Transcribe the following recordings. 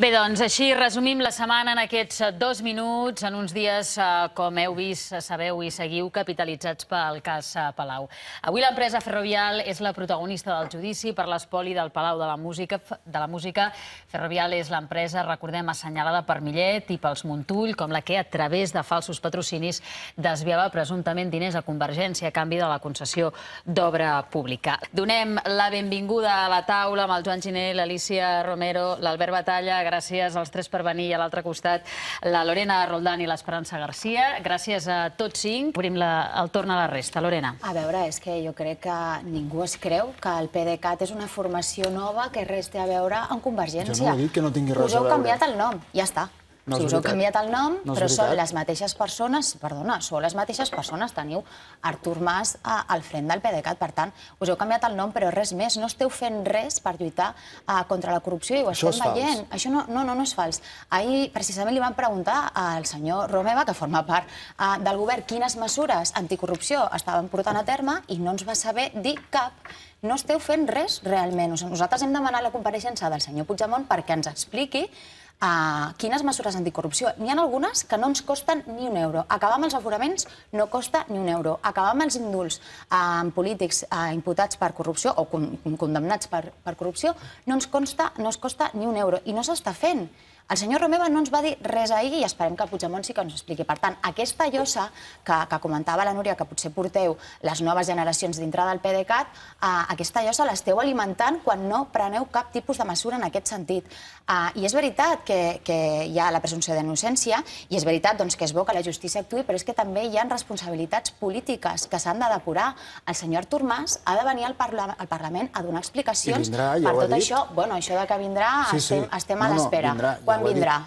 Bé, doncs així resumim la setmana en aquests eh, dos minuts, en uns dies, eh, com heu vist, eh, sabeu i seguiu, capitalitzats pel cas Palau. Avui l'empresa Ferrovial és la protagonista del judici per l'espoli del Palau de la Música. De la música. Ferrovial és l'empresa, recordem, assenyalada per Millet i pels Montull, com la que a través de falsos patrocinis desviava presumptament diners a Convergència a canvi de la concessió d'obra pública. Donem la benvinguda a la taula amb el Joan Giné, l'Alicia Romero, l'Albert Batalla, Gràcies als tres per venir i a l'altre costat la Lorena Roldán i l'Esperança Garcia. Gràcies a tots cinc. Obrim la, el torn a la resta. Lorena. A veure, és que jo crec que ningú es creu que el PDeCAT és una formació nova que res té a veure amb Convergència. Jo no he dit que no tingui res a veure. Us heu canviat el nom, ja està. No si us heu canviat el nom, no però són les mateixes persones, perdona, són les mateixes persones, teniu Artur Mas a, al front del PDeCAT, per tant, us heu canviat el nom, però res més, no esteu fent res per lluitar a, eh, contra la corrupció i ho Això estem veient. Fals. Això no, no, no, no és fals. Ahir, precisament, li van preguntar al senyor Romeva, que forma part a, eh, del govern, quines mesures anticorrupció estaven portant a terme i no ens va saber dir cap no esteu fent res realment. Nosaltres hem demanat la compareixença del senyor Puigdemont perquè ens expliqui Ah, quines mesures anticorrupció? N'hi ha algunes que no ens costen ni un euro. Acabar amb els aforaments no costa ni un euro. Acabar amb els indults uh, en polítics ah, imputats per corrupció o condemnats per, per corrupció no ens, no costa ni un euro. I no s'està fent. El senyor Romeva no ens va dir res ahir i esperem que el Puigdemont sí que ens expliqui. Per tant, aquesta llosa que, que comentava la Núria, que potser porteu les noves generacions dintre del PDeCAT, aquesta llosa l'esteu alimentant quan no preneu cap tipus de mesura en aquest sentit. I és veritat que que, que hi ha la presumpció d'innocència i és veritat doncs, que és bo que la justícia actui, però és que també hi ha responsabilitats polítiques que s'han de depurar. El senyor Artur Mas ha de venir al, al Parlament a donar explicacions per tot això. Bueno, això que vindrà estem, a l'espera. Quan vindrà?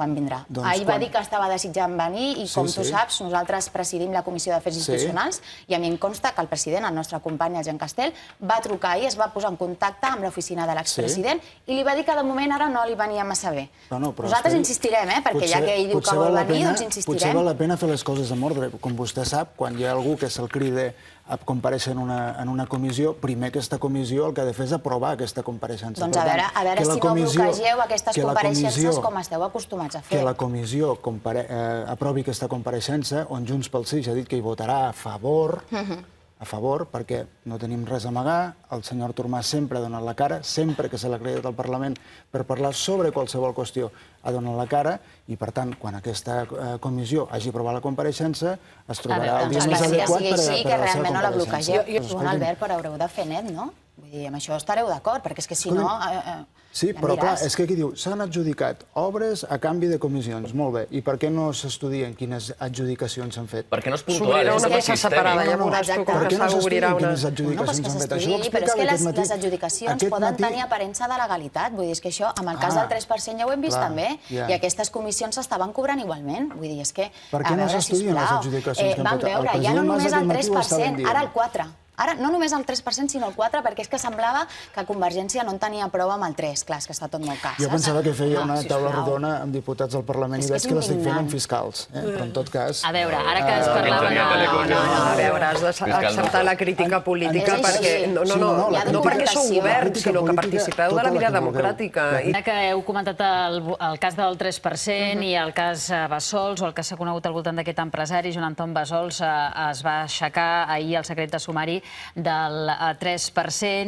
quan vindrà. Doncs Ahir va dir que estava desitjant venir i, com tu saps, nosaltres presidim la Comissió d'Afers Institucionals i a mi em consta que el president, el nostre company, el Jean Castell, va trucar i es va posar en contacte amb l'oficina de l'expresident i li va dir que de moment ara no li venia massa bé. nosaltres insistirem, eh? perquè ja que ell diu que vol venir, doncs insistirem. Potser val la pena fer les coses amb ordre. Com vostè sap, quan hi ha algú que se'l cride a compareixer en una, en una comissió, primer aquesta comissió el que ha de fer és aprovar aquesta compareixença. Doncs a veure, a veure si no bloquegeu aquestes compareixences com esteu acostumats destinats a fer. Que la comissió eh, aprovi aquesta compareixença, on Junts pel Sí ja ha dit que hi votarà a favor, mhm. a favor, perquè no tenim res a amagar, el senyor Artur Mas sempre ha donat la cara, sempre que se l'ha creat al Parlament per parlar sobre qualsevol qüestió ha donat la cara, i per tant, quan aquesta eh, comissió hagi aprovat la compareixença, es trobarà el doncs dia més adequat per, a la seva compareixença. No la bloquegeu. Jo, doncs Albert, però haureu de fer net, no? Vull dir, amb això estareu d'acord, perquè és que si no... Eh, eh, sí, però clar, és que aquí diu, s'han adjudicat obres a canvi de comissions. Molt bé, i per què no s'estudien quines adjudicacions s'han fet? Perquè no és puntual, S'obrirà una peça separada, no, no, no, per què no s'estudien quines adjudicacions s'han fet? Això ho explicava aquest matí. Però és que les, les adjudicacions poden matí... tenir aparença de legalitat. Vull dir, és que això, amb el cas ah, del 3% ja ho hem vist clar, també, yeah. i aquestes comissions s'estaven cobrant igualment. Vull dir, és que... Per què no s'estudien les adjudicacions eh, que han fet? Vam veure, ja no només el 3%, ara el 4%. Ara, no només el 3%, sinó el 4%, perquè és que semblava que Convergència no en tenia prou amb el 3%. Clar, és que està tot molt cas. Jo eh? pensava que feia una taula rodona amb diputats del Parlament i veig que l'estic fent amb fiscals. Eh? Però en tot cas... A veure, ara que eh, es parlava... a veure, has d'acceptar la crítica política perquè... No, no, no, no perquè sou govern, tota sinó que participeu de la vida democràtica. Ara que heu comentat el, el cas del 3% i el cas eh, Bassols, o el que s'ha conegut al voltant d'aquest empresari, Joan Anton Bassols, es va aixecar ahir el secret de sumari del 3%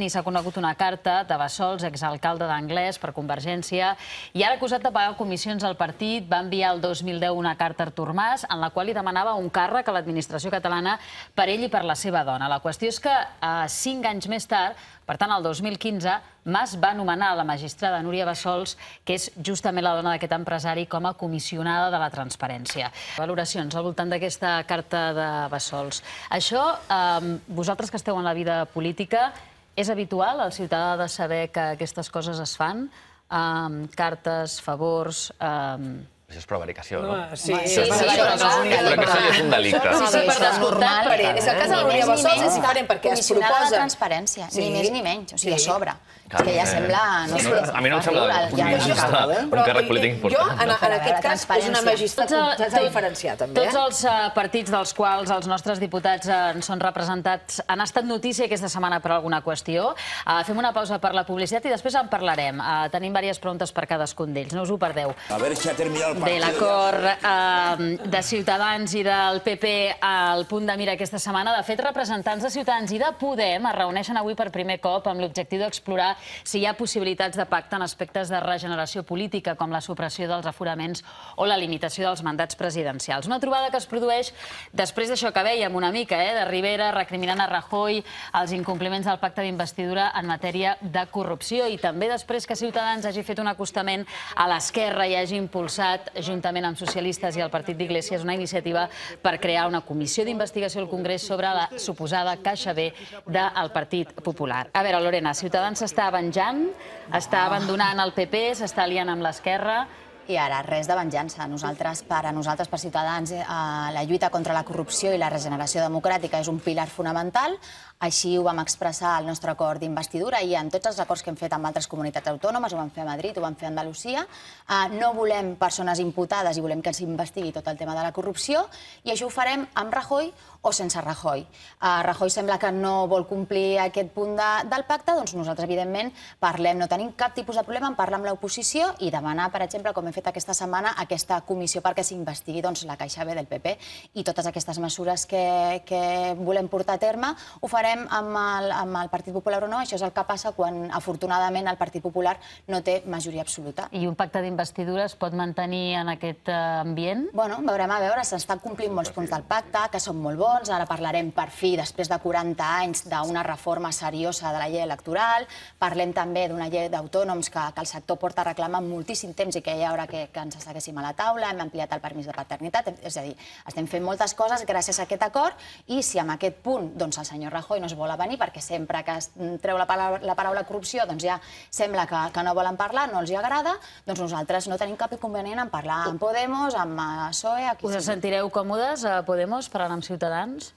eh, i s'ha conegut una carta de Bassols, exalcalde d'Anglès per Convergència, i ara acusat de pagar comissions al partit, va enviar el 2010 una carta a Artur Mas en la qual li demanava un càrrec a l'administració catalana per ell i per la seva dona. La qüestió és que eh, cinc anys més tard, per tant el 2015, Mas va anomenar la magistrada Núria Bassols, que és justament la dona d'aquest empresari, com a comissionada de la transparència. Valoracions al voltant d'aquesta carta de Bassols. Això, ehm, vosaltres que esteu en la vida política, és habitual al ciutadà de saber que aquestes coses es fan? Ehm, cartes, favors... Ehm, això és prevaricació, no? Sí, sí, sí, sí, és un delicte. Sí, sí, per descomptat, és el cas de la Núria Bassols és diferent perquè es proposa... de transparència, ni més ni menys, o sigui, a sobre. És que ja eh, sembla... No, a mi no em sembla un magista, un càrrec polític important. Jo, en aquest cas, és una que s'ha diferenciat, també. Tots els eh? eh, partits dels quals els nostres diputats en són representats han estat notícia aquesta setmana per alguna qüestió. Fem una pausa per la publicitat i després en parlarem. Tenim diverses preguntes per cadascun d'ells, no us ho perdeu. A veure si ha terminat el de l'acord eh, de Ciutadans i del PP al punt de mira aquesta setmana. De fet, representants de Ciutadans i de Podem es reuneixen avui per primer cop amb l'objectiu d'explorar si hi ha possibilitats de pacte en aspectes de regeneració política, com la supressió dels aforaments o la limitació dels mandats presidencials. Una trobada que es produeix després d'això que vèiem una mica, eh, de Rivera recriminant a Rajoy els incompliments del pacte d'investidura en matèria de corrupció i també després que Ciutadans hagi fet un acostament a l'esquerra i hagi impulsat juntament amb socialistes i el partit d'Iglesias, una iniciativa per crear una comissió d'investigació al Congrés sobre la suposada caixa B del Partit Popular. A veure, Lorena, Ciutadans s'està venjant, està ah. abandonant el PP, s'està aliant amb l'esquerra, i ara, res de venjança. Nosaltres, per a nosaltres, per Ciutadans, eh, la lluita contra la corrupció i la regeneració democràtica és un pilar fonamental. Així ho vam expressar al nostre acord d'investidura i en tots els acords que hem fet amb altres comunitats autònomes, ho vam fer a Madrid, ho vam fer a Andalusia. Eh, no volem persones imputades i volem que s'investigui tot el tema de la corrupció i això ho farem amb Rajoy o sense Rajoy. Eh, Rajoy sembla que no vol complir aquest punt del pacte, doncs nosaltres, evidentment, parlem, no tenim cap tipus de problema en parlar amb l'oposició i demanar, per exemple, com hem fet aquesta setmana, aquesta comissió perquè s'investigui doncs, la Caixa B del PP i totes aquestes mesures que, que volem portar a terme, ho farem comparem amb el, amb el Partit Popular o no, això és el que passa quan, afortunadament, el Partit Popular no té majoria absoluta. I un pacte d'investidura es pot mantenir en aquest eh, ambient? Bueno, veurem a veure, s'estan complint molts punts del pacte, que són molt bons, ara parlarem per fi, després de 40 anys, d'una reforma seriosa de la llei electoral, parlem també d'una llei d'autònoms que, que el sector porta reclamant moltíssim temps i que hi haurà que, que ens asseguéssim a la taula, hem ampliat el permís de paternitat, és a dir, estem fent moltes coses gràcies a aquest acord i si amb aquest punt doncs, el senyor Rajoy no es vol venir perquè sempre que es treu la paraula, la paraula corrupció doncs ja sembla que, que no volen parlar, no els hi agrada, doncs nosaltres no tenim cap inconvenient en parlar amb Podemos, amb PSOE... Eh, aquí Us sentireu còmodes a Podemos parlant amb Ciutadans?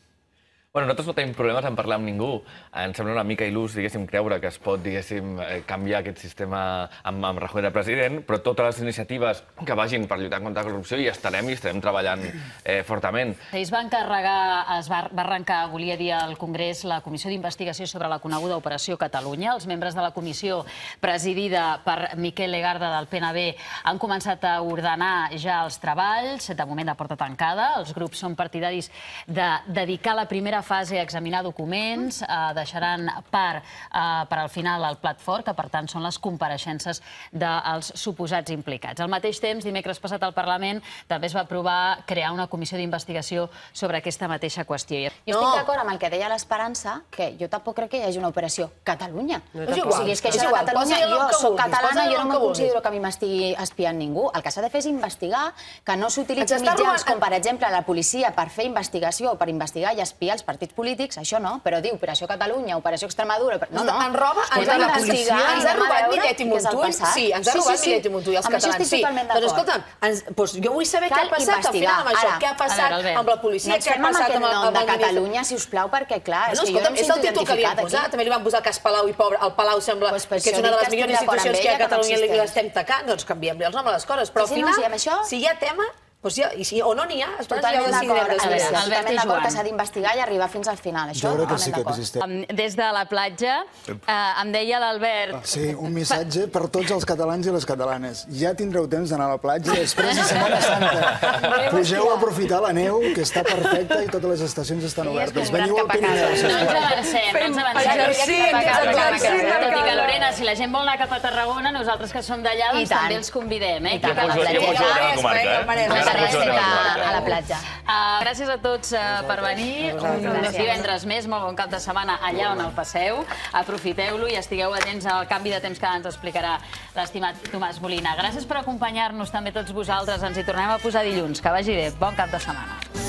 Bueno, nosaltres no tenim problemes en parlar amb ningú. Ens sembla una mica il·lus, diguéssim, creure que es pot, diguéssim, eh, canviar aquest sistema amb, amb Rajoy de president, però totes les iniciatives que vagin per lluitar contra la corrupció hi estarem i estarem treballant eh, fortament. Ells van carregar, es va, va arrencar, volia dir, al Congrés la Comissió d'Investigació sobre la coneguda Operació Catalunya. Els membres de la comissió, presidida per Miquel Legarda del PNB, han començat a ordenar ja els treballs, de moment de porta tancada. Els grups són partidaris de dedicar la primera fase examinar documents, eh, deixaran part eh, per al final el plat fort, que per tant són les compareixences dels suposats implicats. Al mateix temps, dimecres passat al Parlament també es va aprovar crear una comissió d'investigació sobre aquesta mateixa qüestió. Jo estic d'acord amb el que deia l'Esperança, que jo tampoc crec que hi hagi una operació Catalunya. és igual. és que això jo sóc catalana, jo no considero que a mi m'estigui espiant ningú. El que s'ha de fer és investigar, que no s'utilitzin mitjans com, per exemple, la policia per fer investigació o per investigar i espiar els partits partits polítics, això no, però diu Operació Catalunya, Operació Extremadura... No, no. Ens roba, ens ha, policia, ens ha robat Millet i Montull. Sí, ens ha robat Millet i Montull, els amb catalans. Sí, doncs escolta'm, ens, jo vull saber què ha passat al final amb això, què ha passat amb la policia, no què ha passat amb, el nom de Catalunya, si us plau, perquè clar, no, és que jo em és el títol que li han posat, també li van posar el cas Palau i pobre, el Palau sembla que és una de les millors institucions que hi ha a Catalunya i l'estem tacant, doncs canviem-li els noms a les coses, però al final, si hi ha tema, doncs ja, i si, o no n'hi ha, els pares ja ho decidirem Albert i Joan. que s'ha d'investigar i arribar fins al final. Això, jo crec que sí que existeix. Des de la platja, eh, em deia l'Albert... Ah, Sí, un missatge per tots els catalans i les catalanes. Ja tindreu temps d'anar a la platja després de Setmana Santa. Pugeu a aprofitar la neu, que està perfecta i totes les estacions estan obertes. Veniu al Pirineu, No ens avancem, no ens avancem. Exercint, exercint. Tot i que, Lorena, si la gent vol anar cap a Tarragona, nosaltres que som d'allà, doncs també els convidem. Eh? I tant. Jo poso la comarca. Eh? recepta a la platja. Uh, gràcies a tots uh, per venir. Un divendres més, molt bon cap de setmana allà on el passeu. Aprofiteu-lo i estigueu atents al canvi de temps que ens explicarà l'estimat Tomàs Molina. Gràcies per acompanyar-nos també tots vosaltres. Ens hi tornem a posar dilluns. Que vagi bé. Bon cap de setmana.